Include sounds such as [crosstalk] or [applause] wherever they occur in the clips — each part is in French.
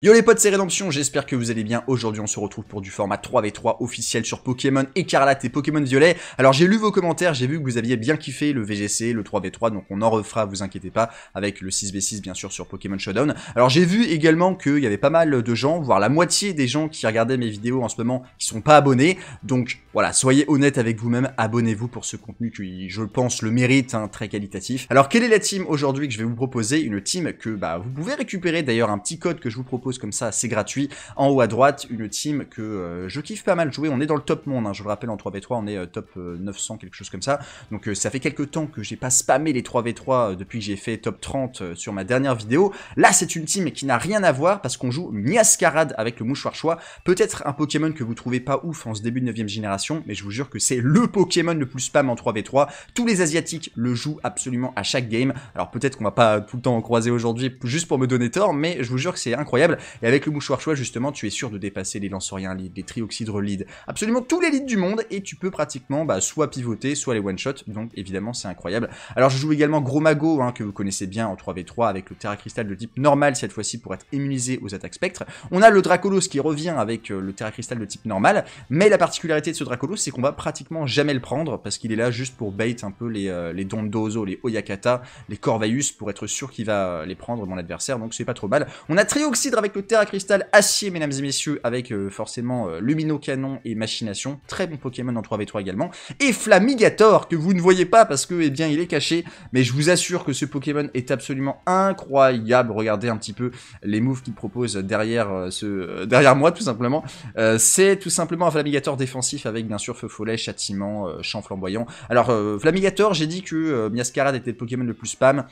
Yo les potes, c'est Rédemption, j'espère que vous allez bien. Aujourd'hui, on se retrouve pour du format 3v3 officiel sur Pokémon Écarlate et Pokémon Violet. Alors, j'ai lu vos commentaires, j'ai vu que vous aviez bien kiffé le VGC, le 3v3, donc on en refera, vous inquiétez pas, avec le 6v6 bien sûr sur Pokémon Showdown. Alors, j'ai vu également qu'il y avait pas mal de gens, voire la moitié des gens qui regardaient mes vidéos en ce moment, qui sont pas abonnés. Donc, voilà, soyez honnête avec vous-même, abonnez-vous pour ce contenu qui, je pense, le mérite, hein, très qualitatif. Alors, quelle est la team aujourd'hui que je vais vous proposer Une team que, bah, vous pouvez récupérer d'ailleurs un petit code que je vous propose comme ça, c'est gratuit. En haut à droite, une team que euh, je kiffe pas mal jouer. On est dans le top monde, hein. je le rappelle, en 3v3, on est euh, top 900, euh, quelque chose comme ça. Donc ça fait quelques temps que j'ai pas spammé les 3v3 depuis que j'ai fait top 30 sur ma dernière vidéo. Là, c'est une team qui n'a rien à voir parce qu'on joue Miascarade avec le mouchoir choix. Peut-être un Pokémon que vous trouvez pas ouf en ce début de 9ème génération, mais je vous jure que c'est le Pokémon le plus spam en 3v3. Tous les Asiatiques le jouent absolument à chaque game. Alors peut-être qu'on va pas tout le temps en croiser aujourd'hui juste pour me donner tort, mais je vous jure que c'est incroyable. Et avec le mouchoir choix, justement, tu es sûr de dépasser les lanceriens lead, les trioxydres lead absolument tous les leads du monde, et tu peux pratiquement bah, soit pivoter, soit les one-shot, donc évidemment c'est incroyable. Alors je joue également Gros Mago, hein, que vous connaissez bien en 3v3, avec le Terra Cristal de type normal cette fois-ci pour être immunisé aux attaques spectres. On a le Dracolos qui revient avec euh, le Terra Cristal de type normal, mais la particularité de ce Dracolos, c'est qu'on va pratiquement jamais le prendre, parce qu'il est là juste pour bait un peu les, euh, les les Oyakata, les corvaius pour être sûr qu'il va euh, les prendre mon adversaire, donc c'est pas trop mal. On a Trioxydre avec avec le Terra Cristal Acier, mesdames et messieurs, avec euh, forcément euh, Lumino Canon et Machination. Très bon Pokémon en 3v3 également. Et Flamigator, que vous ne voyez pas parce que, eh bien, il est caché. Mais je vous assure que ce Pokémon est absolument incroyable. Regardez un petit peu les moves qu'il propose derrière, euh, derrière moi, tout simplement. C'est tout simplement un Flamigator défensif avec, bien sûr, Feu Follet, Châtiment, Champ Flamboyant. Alors, Flamigator, j'ai dit que Miascarade était le Pokémon le plus spam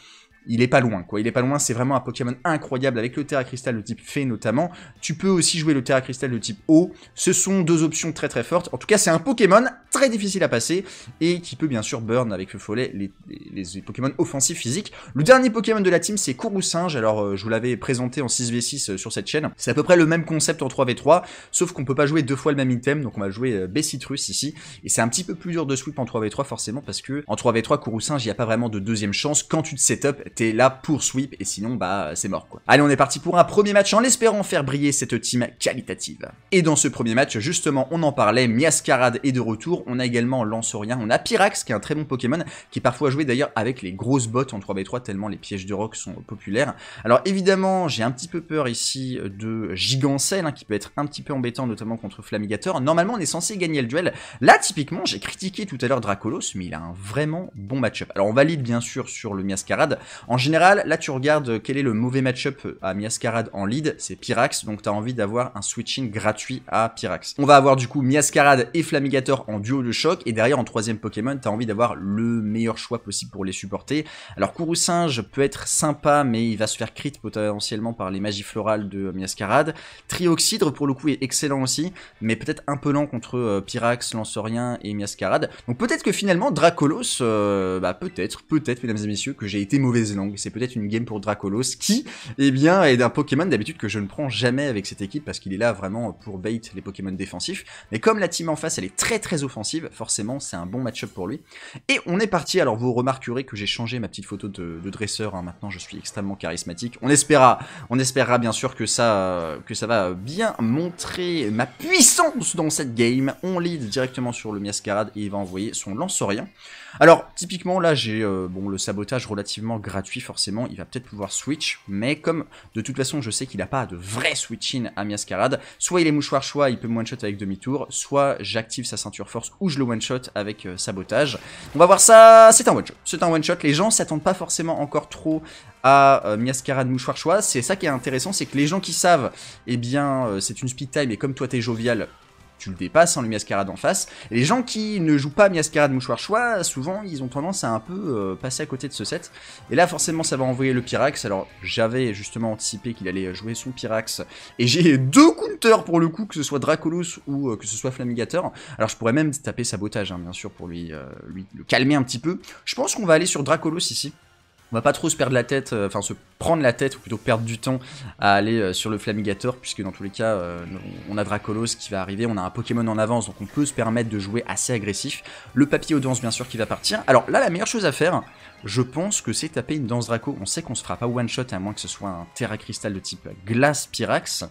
il est pas loin, quoi. Il est pas loin, c'est vraiment un Pokémon incroyable avec le Terra Cristal de type Fée notamment. Tu peux aussi jouer le Terra Cristal de type Eau. Ce sont deux options très très fortes. En tout cas, c'est un Pokémon très difficile à passer et qui peut bien sûr burn avec le Follet les, Pokémon offensifs physiques. Le dernier Pokémon de la team, c'est Singe. Alors, euh, je vous l'avais présenté en 6v6 euh, sur cette chaîne. C'est à peu près le même concept en 3v3, sauf qu'on peut pas jouer deux fois le même item, donc on va jouer euh, Bessitrus ici. Et c'est un petit peu plus dur de sweep en 3v3 forcément parce que en 3v3, Singe, il n'y a pas vraiment de deuxième chance. Quand tu te setup, t'es là pour sweep et sinon bah c'est mort quoi. Allez on est parti pour un premier match en espérant faire briller cette team qualitative. Et dans ce premier match justement on en parlait, Miascarade est de retour, on a également Lancerien, on a Pyrax qui est un très bon Pokémon qui est parfois joué d'ailleurs avec les grosses bottes en 3v3 tellement les pièges de rock sont populaires. Alors évidemment j'ai un petit peu peur ici de Gigancelle hein, qui peut être un petit peu embêtant notamment contre Flamigator. Normalement on est censé gagner le duel. Là typiquement j'ai critiqué tout à l'heure Dracolos mais il a un vraiment bon match-up. Alors on valide bien sûr sur le Miascarade. En général, là tu regardes quel est le mauvais match-up euh, à Miascarade en lead, c'est Pyrax, donc tu as envie d'avoir un switching gratuit à Pyrax. On va avoir du coup Miascarade et Flamigator en duo de choc, et derrière en troisième Pokémon, tu as envie d'avoir le meilleur choix possible pour les supporter. Alors Singe peut être sympa, mais il va se faire crit potentiellement par les magies florales de Miascarade. Trioxydre pour le coup est excellent aussi, mais peut-être un peu lent contre euh, Pyrax, Lancerien et Miascarade. Donc peut-être que finalement Dracolos, euh, bah peut-être, peut-être mesdames et messieurs, que j'ai été mauvais c'est peut-être une game pour Dracolos qui, eh bien, est un Pokémon d'habitude que je ne prends jamais avec cette équipe parce qu'il est là vraiment pour bait les Pokémon défensifs. Mais comme la team en face, elle est très très offensive, forcément, c'est un bon match-up pour lui. Et on est parti. Alors, vous remarquerez que j'ai changé ma petite photo de, dresseur. Hein. Maintenant, je suis extrêmement charismatique. On espérera, on espérera bien sûr que ça, que ça va bien montrer ma puissance dans cette game. On lead directement sur le Miascarade et il va envoyer son Lancerien. Alors, typiquement, là, j'ai euh, bon le sabotage relativement grave gratuit, forcément, il va peut-être pouvoir switch, mais comme de toute façon, je sais qu'il n'a pas de vrai switch-in à Miascarade, soit il est mouchoir choix, il peut me one-shot avec demi-tour, soit j'active sa ceinture force ou je le one-shot avec euh, sabotage. On va voir ça, c'est un one-shot, c'est un one-shot, les gens s'attendent pas forcément encore trop à euh, Miascarade mouchoir choix, c'est ça qui est intéressant, c'est que les gens qui savent, eh bien, euh, c'est une speed time et comme toi t'es jovial, tu le dépasses en hein, lui mascarade en face. les gens qui ne jouent pas miascarade mouchoir choix, souvent ils ont tendance à un peu euh, passer à côté de ce set. Et là forcément ça va envoyer le Pyrax, alors j'avais justement anticipé qu'il allait jouer son Pyrax, et j'ai [laughs] deux counters pour le coup, que ce soit Dracolos ou euh, que ce soit Flamigator. Alors je pourrais même taper Sabotage hein, bien sûr pour lui, euh, lui le calmer un petit peu. Je pense qu'on va aller sur Dracolos ici. On va pas trop se perdre la tête, euh, enfin se prendre la tête, ou plutôt perdre du temps à aller euh, sur le Flamigator, puisque dans tous les cas, euh, on a Dracolos qui va arriver, on a un Pokémon en avance, donc on peut se permettre de jouer assez agressif. Le danse bien sûr, qui va partir. Alors là, la meilleure chose à faire, je pense que c'est taper une Danse Draco. On sait qu'on se fera pas one-shot, à moins que ce soit un Terra Cristal de type Glace Pyrax.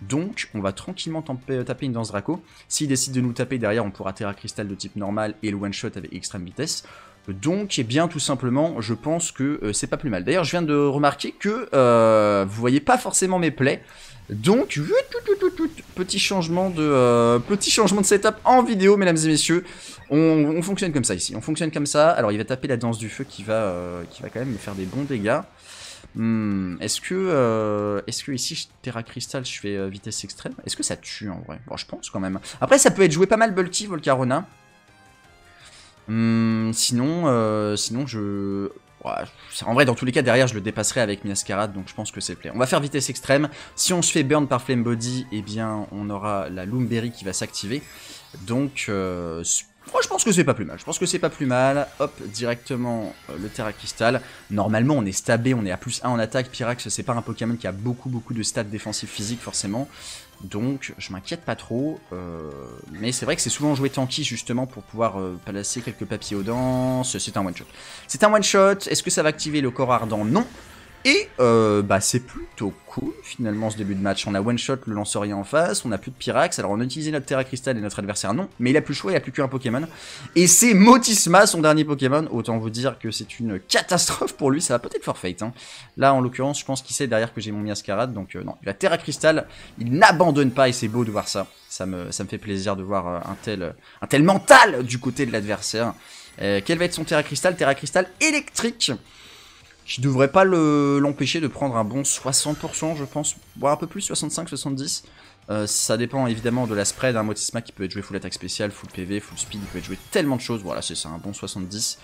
Donc, on va tranquillement taper une danse Draco. S'il décide de nous taper derrière, on pourra Terra Cristal de type normal et le one-shot avec extrême vitesse. Donc, et eh bien, tout simplement, je pense que euh, c'est pas plus mal. D'ailleurs, je viens de remarquer que euh, vous voyez pas forcément mes plaies. Donc, petit changement de euh, petit changement de setup en vidéo, mesdames et messieurs. On, fonctionne comme ça ici. On fonctionne comme ça. Alors, il va taper la danse du feu qui va qui va quand même me faire des bons dégâts. Hmm, est-ce que est-ce que ici Terra Crystal, je fais vitesse extrême Est-ce que ça tue en vrai Bon, je pense quand même. Après, ça peut être joué pas mal bulky Volcarona. Hum, sinon, euh, sinon je... En vrai, dans tous les cas, derrière, je le dépasserai avec Miascarade, donc je pense que c'est le On va faire vitesse extrême. Si on se fait burn par Flame Body, eh bien, on aura la Loomberry qui va s'activer. Donc, euh, je pense que c'est pas plus mal. Je pense que c'est pas plus mal. Hop, directement euh, le Terra Crystal. Normalement, on est stabé, on est à plus 1 en attaque. Pyrax, c'est pas un Pokémon qui a beaucoup, beaucoup de stats défensifs physiques, forcément. Donc je m'inquiète pas trop, euh, mais c'est vrai que c'est souvent joué tanky justement pour pouvoir euh, placer quelques papiers aux dents c'est un one-shot. C'est un one-shot, est-ce que ça va activer le corps ardent Non, et euh, bah, c'est plutôt cool finalement ce début de match. On a one shot le lanceurien en face, on a plus de Pyrax, alors on a utilisé notre Terra Cristal et notre adversaire non, mais il a plus le choix, il a plus qu'un Pokémon. Et c'est Motisma son dernier Pokémon, autant vous dire que c'est une catastrophe pour lui, ça va peut-être forfait. Hein. Là en l'occurrence je pense qu'il sait derrière que j'ai mon Miascarade, donc euh, non, la Terra Cristal, il n'abandonne pas et c'est beau de voir ça. Ça me, ça me fait plaisir de voir euh, un, tel, un tel mental du côté de l'adversaire. quel va être son Terra Cristal Terra Cristal électrique je devrais pas l'empêcher de prendre un bon 60%, je pense, voire un peu plus, 65-70%. Euh, ça dépend évidemment de la spread, hein. Motisma qui peut être joué full attaque spéciale, full PV, full speed, il peut être joué tellement de choses, voilà c'est un bon 70.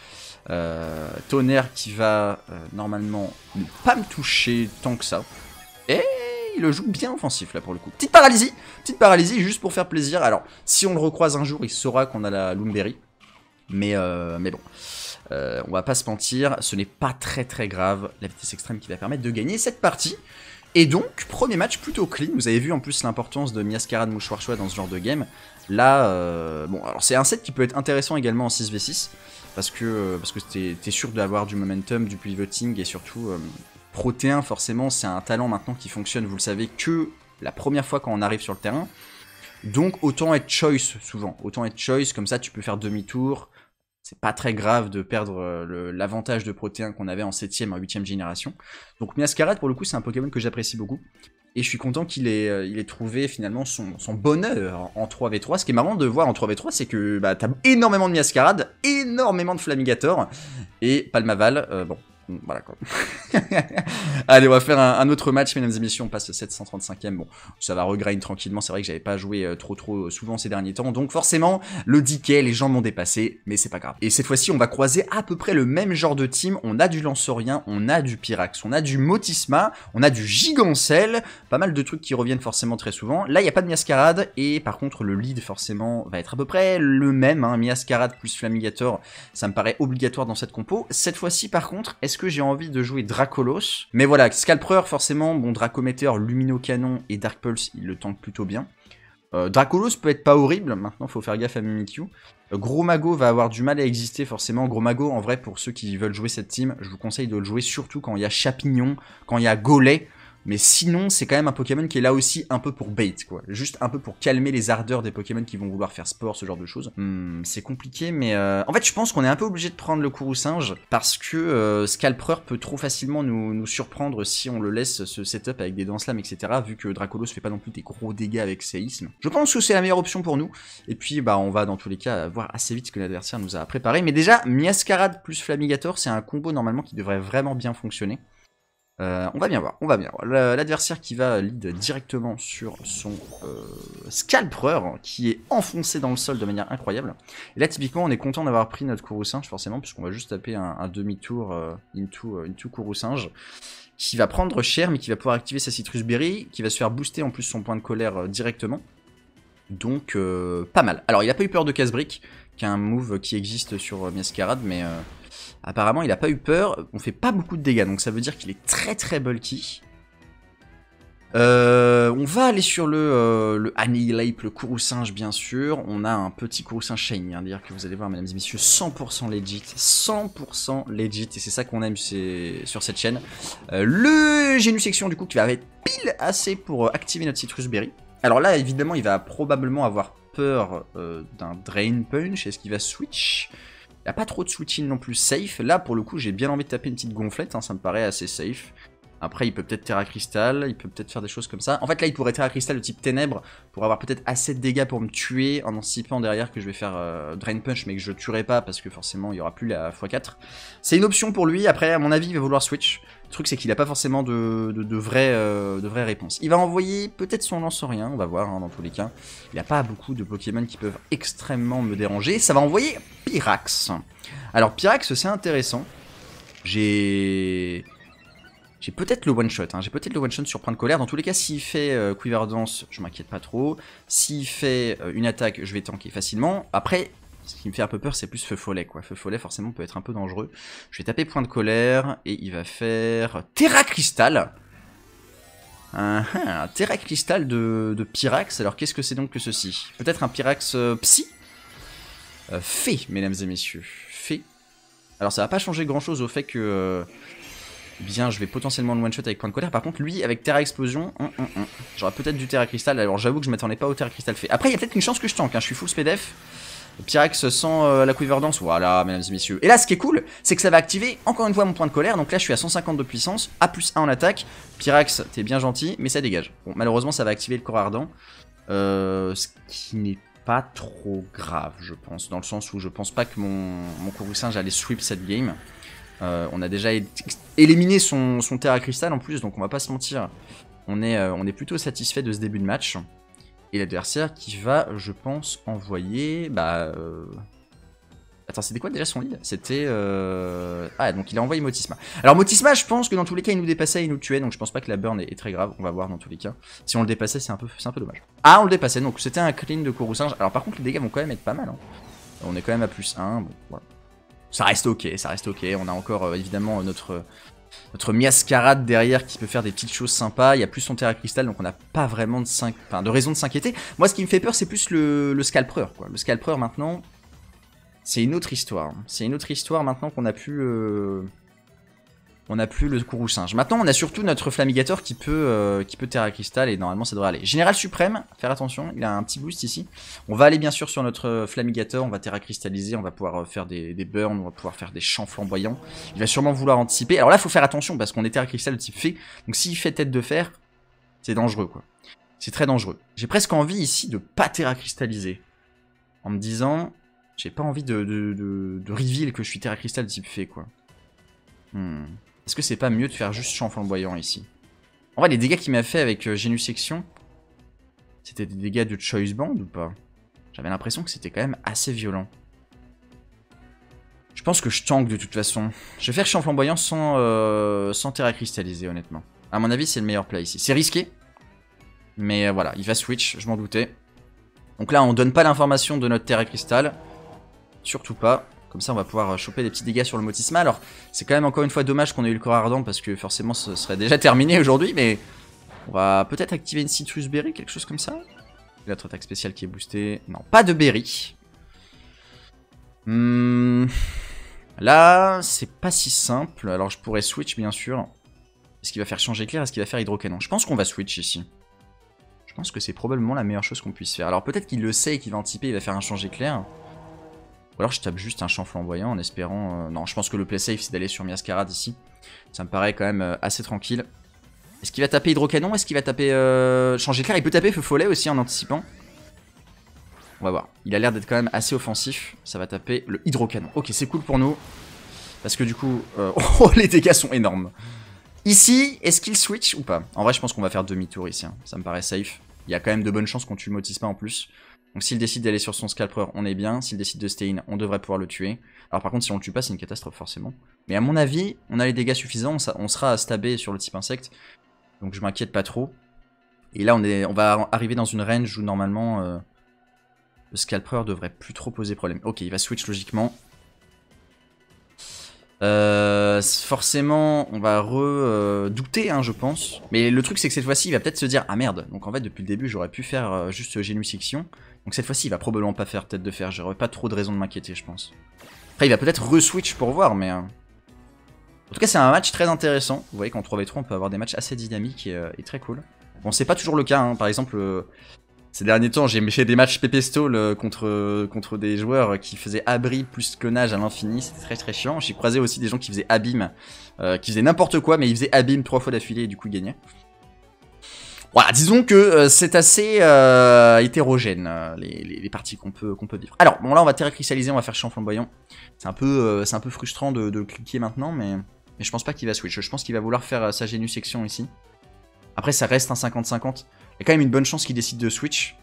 Euh, tonnerre qui va euh, normalement ne pas me toucher tant que ça. Et il le joue bien offensif là pour le coup. Petite paralysie, petite paralysie juste pour faire plaisir. Alors si on le recroise un jour, il saura qu'on a la Lumberry. Mais, mais bon. Euh, on va pas se mentir, ce n'est pas très très grave la vitesse extrême qui va permettre de gagner cette partie. Et donc, premier match plutôt clean, vous avez vu en plus l'importance de Miascara de Mouchoir dans ce genre de game. Là, euh, bon, alors c'est un set qui peut être intéressant également en 6v6, parce que, euh, parce que t'es sûr d'avoir du momentum, du pivoting, et surtout, euh, Protéin, forcément, c'est un talent maintenant qui fonctionne, vous le savez, que la première fois quand on arrive sur le terrain. Donc autant être choice souvent, autant être choice, comme ça tu peux faire demi-tour, c'est pas très grave de perdre euh, l'avantage de protéines qu'on avait en 7ème, 8ème génération. Donc Miascarade, pour le coup, c'est un Pokémon que j'apprécie beaucoup. Et je suis content qu'il ait, euh, trouvé finalement son, bonheur en 3v3. Ce qui est marrant de voir en 3v3, c'est que bah, t'as énormément de Miascarade, énormément de Flamigator, et Palmaval, euh, bon, voilà mm, bah, [laughs] Allez, on va faire un, autre match, mesdames et messieurs. On passe au 735 ème Bon, ça va regrind tranquillement. C'est vrai que j'avais pas joué euh, trop trop euh, souvent ces derniers temps. Donc forcément, le 10K, les gens m'ont dépassé, mais c'est pas grave. Et cette fois-ci, on va croiser à peu près le même genre de team. On a du lancerien on a du Pyrax, on a du Motisma, on a du Gigancel. Pas mal de trucs qui reviennent forcément très souvent. Là, il n'y a pas de Miascarade. Et par contre, le lead forcément va être à peu près le même. un hein. Miascarade plus Flamigator, ça me paraît obligatoire dans cette compo. Cette fois-ci, par contre, est est-ce que j'ai envie de jouer Dracolos Mais voilà, Scalpreur, forcément, bon, Lumino Luminocanon et Dark Pulse, il le tank plutôt bien. Euh, Dracolos peut être pas horrible, maintenant faut faire gaffe à Mimikyu. Euh, Gros Mago va avoir du mal à exister forcément. Gros Mago, en vrai, pour ceux qui veulent jouer cette team, je vous conseille de le jouer surtout quand il y a Chapignon, quand il y a Golet. Mais sinon, c'est quand même un Pokémon qui est là aussi un peu pour bait, quoi. Juste un peu pour calmer les ardeurs des Pokémon qui vont vouloir faire sport, ce genre de choses. Hmm, c'est compliqué, mais euh, en fait, je pense qu'on est un peu obligé de prendre le kourou singe parce que euh, Scalper peut trop facilement nous, surprendre si on le laisse ce setup avec des danses-lammes, etc. Vu que Dracolos fait pas non plus des gros dégâts avec séisme. Je pense que c'est la meilleure option pour nous. Et puis, bah, on va dans tous les cas voir assez vite ce que l'adversaire nous a préparé. Mais déjà, Miascarade plus Flamigator, c'est un combo normalement qui devrait vraiment bien fonctionner. Euh, on va bien voir, on va bien voir. L'adversaire qui va lead directement sur son euh, qui est enfoncé dans le sol de manière incroyable. Et là, typiquement, on est content d'avoir pris notre Kourou-Singe forcément, puisqu'on va juste taper un, demi-tour euh, into, euh, into singe qui va prendre cher, mais qui va pouvoir activer sa Citrus Berry, qui va se faire booster en plus son point de colère directement. Donc, pas mal. Alors, il a pas eu peur de casse-brique, qui est un move qui existe sur Miascarade, mais Apparemment, il a pas eu peur. On fait pas beaucoup de dégâts, donc ça veut dire qu'il est très très bulky. Euh, on va aller sur le, euh, le Annihilate, le singe, bien sûr. On a un petit courroux singe hein, dire que vous allez voir, mesdames et messieurs, 100% legit, 100% legit, et c'est ça qu'on aime sur cette chaîne. Euh, le Génu Section du coup qui va être pile assez pour activer notre Citrus Berry. Alors là, évidemment, il va probablement avoir peur d'un Drain Punch. Est-ce qu'il va switch il n'y a pas trop de soutien non plus safe. Là, pour le coup, j'ai bien envie de taper une petite gonflette. Hein, ça me paraît assez safe. Après, il peut peut-être Terra crystal, il peut peut-être faire des choses comme ça. En fait, là, il pourrait Terra crystal de type Ténèbres pour avoir peut-être assez de dégâts pour me tuer en anticipant derrière que je vais faire euh, Drain Punch, mais que je tuerai pas parce que forcément, il n'y aura plus la x4. C'est une option pour lui. Après, à mon avis, il va vouloir switch truc, c'est qu'il n'a pas forcément de, de, de vraies, euh, réponses. Il va envoyer peut-être son rien, on va voir hein, dans tous les cas. Il a pas beaucoup de Pokémon qui peuvent extrêmement me déranger. Ça va envoyer Pyrax. Alors Pyrax, c'est intéressant. J'ai... J'ai peut-être le one shot, hein. j'ai peut-être le one shot sur Point de Colère. Dans tous les cas, s'il fait euh, Quiver Dance, je m'inquiète pas trop. S'il fait euh, une attaque, je vais tanker facilement. Après, ce qui me fait un peu peur, c'est plus Feu Follet, quoi. Feu Follet, forcément, peut être un peu dangereux. Je vais taper Point de Colère, et il va faire Terra Cristal uh-huh, un, Terra Cristal de, Pyrax. Alors, qu'est-ce que c'est donc que ceci Peut-être un Pyrax euh, Psy euh, Fée, mesdames et messieurs. Fée. Alors, ça va pas changer grand-chose au fait que... Euh, bien, je vais potentiellement le one-shot avec Point de Colère. Par contre, lui, avec Terra Explosion, J'aurai j'aurais peut-être du Terra Cristal. Alors, j'avoue que je m'attendais pas au Terra Cristal Fée. Après, il y a peut-être une chance que je tank. Hein. Je suis full spedef. Pyrax sans euh, la quiver dance, voilà mesdames et messieurs. Et là ce qui est cool, c'est que ça va activer encore une fois mon point de colère, donc là je suis à 150 de puissance, A plus 1 en attaque, Pyrax t'es bien gentil, mais ça dégage. Bon malheureusement ça va activer le corps ardent, euh, ce qui n'est pas trop grave je pense, dans le sens où je pense pas que mon, mon singe allait sweep cette game. Euh, on a déjà éliminé son, son Terra Cristal en plus, donc on va pas se mentir, on est, on est plutôt satisfait de ce début de match. Et l'adversaire qui va, je pense, envoyer... Bah... Euh, attends, c'était quoi déjà son lead C'était... Euh, ah, donc il a envoyé Motisma. Alors Motisma, je pense que dans tous les cas, il nous dépassait et il nous tuait, donc je pense pas que la burn est, très grave, on va voir dans tous les cas. Si on le dépassait, c'est un, peu, un peu dommage. Ah, on le dépassait, donc c'était un clean de Kourou-Singe. Alors par contre, les dégâts vont quand même être pas mal. Hein. On est quand même à plus 1, bon, voilà. Ça reste ok, ça reste ok. On a encore, euh, évidemment, notre, notre Miascarade derrière qui peut faire des petites choses sympas. Il y a plus son Terra Cristal, donc on n'a pas vraiment de, raison de s'inquiéter. Moi, ce qui me fait peur, c'est plus le, le Quoi. Le Scalpreur, maintenant, c'est une autre histoire. C'est une autre histoire maintenant qu'on a pu... Euh, on n'a plus le courroux singe. Maintenant, on a surtout notre flamigateur qui peut, euh, qui peut terra cristal et normalement ça devrait aller. Général suprême, faire attention, il a un petit boost ici. On va aller bien sûr sur notre flamigateur, on va terra cristalliser, on va pouvoir euh, faire des, burns, on va pouvoir faire des champs flamboyants. Il va sûrement vouloir anticiper. Alors là, il faut faire attention parce qu'on est terra cristal de type fée. Donc s'il fait tête de fer, c'est dangereux quoi. C'est très dangereux. J'ai presque envie ici de pas terra cristalliser. En me disant, j'ai pas envie de, de, de, reveal que je suis terra cristal de type fée quoi. Hmm. Est-ce que c'est pas mieux de faire juste champ flamboyant ici En vrai, les dégâts qu'il m'a fait avec euh, Génusection, c'était des dégâts de Choice Band ou pas J'avais l'impression que c'était quand même assez violent. Je pense que je tank de toute façon. Je vais faire champ flamboyant sans, euh, sans terra cristallisée, honnêtement. À mon avis, c'est le meilleur play ici. C'est risqué, mais euh, voilà, il va switch, je m'en doutais. Donc là, on donne pas l'information de notre terra cristal. Surtout pas. Comme ça, on va pouvoir choper des petits dégâts sur le Motisma. Alors, c'est quand même encore une fois dommage qu'on ait eu le corps ardent parce que forcément, ce serait déjà terminé aujourd'hui. Mais on va peut-être activer une Citrus Berry, quelque chose comme ça. Notre attaque spéciale qui est boostée. Non, pas de Berry. Hmm. Là, c'est pas si simple. Alors, je pourrais switch, bien sûr. Est-ce qu'il va faire changer clair Est-ce qu'il va faire hydrocanon Je pense qu'on va switch ici. Je pense que c'est probablement la meilleure chose qu'on puisse faire. Alors peut-être qu'il le sait et qu'il va anticiper, il va faire un changer clair. Ou alors je tape juste un champ flamboyant en espérant... Euh, non, je pense que le play safe c'est d'aller sur Miascarade ici. Ça me paraît quand même euh, assez tranquille. Est-ce qu'il va taper Hydrocanon Est-ce qu'il va taper... Euh... Changer clair Il peut taper Feu Follet aussi en anticipant. On va voir. Il a l'air d'être quand même assez offensif. Ça va taper le Hydrocanon. Ok, c'est cool pour nous. Parce que du coup... Euh, [laughs] oh, les dégâts sont énormes. Ici, est-ce qu'il switch ou pas En vrai, je pense qu'on va faire demi-tour ici. Hein. Ça me paraît safe. Il y a quand même de bonnes chances qu'on tue Motis pas en plus. Donc s'il décide d'aller sur son scalper, on est bien. S'il décide de stay in, on devrait pouvoir le tuer. Alors par contre, si on le tue pas, c'est une catastrophe forcément. Mais à mon avis, on a les dégâts suffisants, on sera à stabber sur le type insecte. Donc je m'inquiète pas trop. Et là, on, est, on va arriver dans une range où normalement, euh, le scalper devrait plus trop poser problème. Ok, il va switch logiquement. Euh, forcément, on va redouter, euh, hein, je pense. Mais le truc, c'est que cette fois-ci, il va peut-être se dire Ah merde, donc en fait, depuis le début, j'aurais pu faire juste juste Section. Donc cette fois-ci, il va probablement pas faire tête de fer. J'aurais pas trop de raison de m'inquiéter, je pense. Après, il va peut-être re-switch pour voir, mais... Euh, en tout cas, c'est un match très intéressant. Vous voyez qu'en 3v3, on peut avoir des matchs assez dynamiques euh, et, très cool. Bon, c'est pas toujours le cas. Hein. Par exemple, euh, ces derniers temps, j'ai fait des matchs pépestoles contre, contre des joueurs qui faisaient abri plus clonage à l'infini. C'était très très chiant. J'ai croisé aussi des gens qui faisaient abîme, qui faisaient n'importe quoi, mais ils faisaient abîme trois fois d'affilée et du coup, ils gagnaient. Voilà, disons que euh, c'est assez euh, hétérogène, euh, les, parties qu'on peut, qu'on peut vivre. Alors, bon là on va terracristalliser, on va faire champ flamboyant. C'est un, peu, c'est un peu frustrant de, cliquer maintenant, mais, mais je pense pas qu'il va switch. Je pense qu'il va vouloir faire sa génusection ici. Après ça reste un 50-50. Il y a quand même une bonne chance qu'il décide de switch.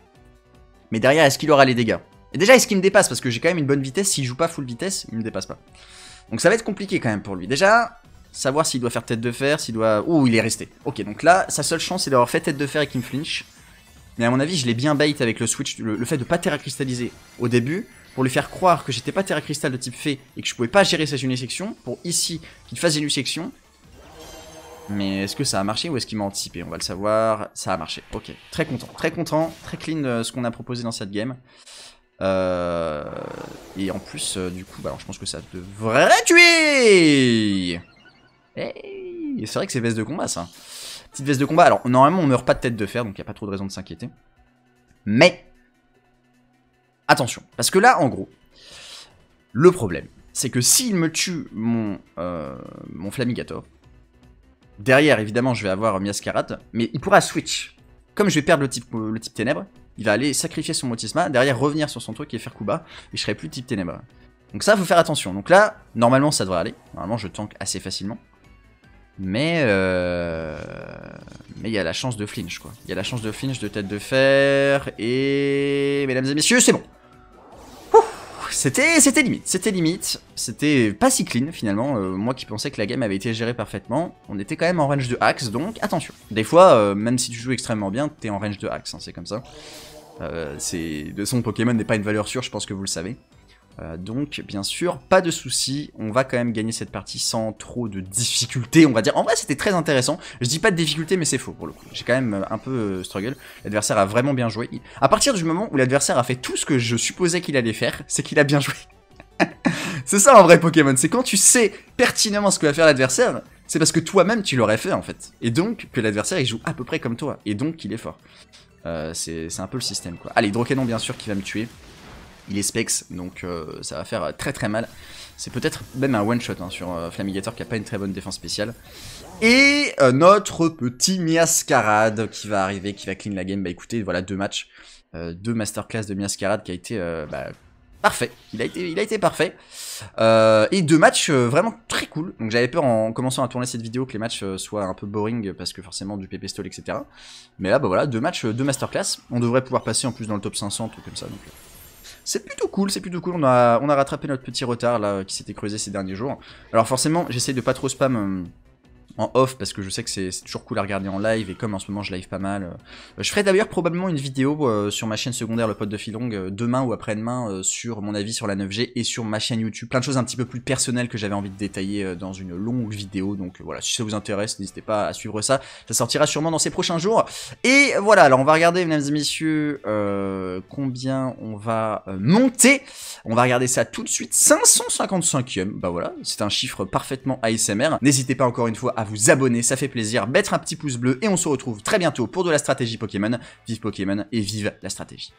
Mais derrière, est-ce qu'il aura les dégâts Et déjà, est-ce qu'il me dépasse Parce que j'ai quand même une bonne vitesse, s'il joue pas full vitesse, il me dépasse pas. Donc ça va être compliqué quand même pour lui. Déjà, savoir s'il doit faire tête de fer, s'il doit... Ouh, il est resté. Ok, donc là, sa seule chance, c'est d'avoir fait tête de fer et qu'il me flinch. Mais à mon avis, je l'ai bien bait avec le switch, le, fait de pas terra cristalliser au début, pour lui faire croire que j'étais pas terra cristal de type fée et que je pouvais pas gérer sa section pour ici, qu'il fasse une section. Mais est-ce que ça a marché ou est-ce qu'il m'a anticipé On va le savoir, ça a marché. Ok, très content, très content, très clean euh, ce qu'on a proposé dans cette game. Euh, et en plus, euh, du coup, bah, je pense que ça devrait tuer Hey c'est vrai que c'est veste de combat ça. Petite veste de combat. Alors normalement on meurt pas de tête de fer, donc il n'y a pas trop de raison de s'inquiéter. Mais attention, parce que là en gros, le problème, c'est que s'il me tue mon, euh, mon Flamigator, derrière évidemment je vais avoir miascarade, mais il pourra switch. Comme je vais perdre le type, le type il va aller sacrifier son Motisma, derrière revenir sur son truc et faire Kuba, et je serai plus type ténèbre Donc ça, faut faire attention. Donc là, normalement ça devrait aller. Normalement je tank assez facilement. Mais euh, mais il y a la chance de flinch quoi. Il y a la chance de flinch de tête de fer et mesdames et messieurs, c'est bon. C'était c'était limite, c'était limite, c'était pas si clean finalement. Euh, moi qui pensais que la game avait été gérée parfaitement, on était quand même en range de axe donc attention. Des fois euh, même si tu joues extrêmement bien, t'es en range de axe, hein, c'est comme ça. c'est de son Pokémon n'est pas une valeur sûre, je pense que vous le savez. Euh, donc, bien sûr, pas de soucis on va quand même gagner cette partie sans trop de difficultés, on va dire. En vrai, c'était très intéressant. Je dis pas de difficultés, mais c'est faux pour le coup. J'ai quand même euh, un peu euh, struggle. L'adversaire a vraiment bien joué. À partir du moment où l'adversaire a fait tout ce que je supposais qu'il allait faire, c'est qu'il a bien joué. [laughs] c'est ça en vrai Pokémon, c'est quand tu sais pertinemment ce que va faire l'adversaire, c'est parce que toi-même tu l'aurais fait en fait. Et donc que l'adversaire il joue à peu près comme toi, et donc il est fort. c'est un peu le système quoi. Allez, Drokenon bien sûr qui va me tuer il est specs, donc euh, ça va faire très très mal. C'est peut-être même un one-shot hein, sur euh, Flamigator qui a pas une très bonne défense spéciale. Et euh, notre petit Miascarade qui va arriver, qui va clean la game. Bah écoutez, voilà deux matchs, deux masterclass de Miascarade qui a été bah, parfait. Il a été, il a été parfait. et deux matchs vraiment très cool. Donc j'avais peur en commençant à tourner cette vidéo que les matchs soient un peu boring parce que forcément du PP etc. Mais là, bah voilà, deux matchs, deux masterclass. On devrait pouvoir passer en plus dans le top 500, ou comme ça. Donc c'est plutôt cool, c'est plutôt cool. On a, on a rattrapé notre petit retard là qui s'était creusé ces derniers jours. Alors forcément, j'essaye de pas trop spam euh, en off parce que je sais que c'est toujours cool à regarder en live et comme en ce moment je live pas mal. Euh, je ferai d'ailleurs probablement une vidéo euh, sur ma chaîne secondaire Le Pote de Philong euh, demain ou après-demain sur mon avis sur la 9G et sur ma chaîne YouTube. Plein de choses un petit peu plus personnelles que j'avais envie de détailler dans une longue vidéo. Donc voilà, si ça vous intéresse, n'hésitez pas à suivre ça. Ça sortira sûrement dans ces prochains jours. Et voilà, alors on va regarder mesdames et messieurs combien on va monter. On va regarder ça tout de suite. 555e, bah voilà, c'est un chiffre parfaitement ASMR. N'hésitez pas encore une fois à à vous abonner, ça fait plaisir, mettre un petit pouce bleu et on se retrouve très bientôt pour de la stratégie Pokémon. Vive Pokémon et vive la stratégie.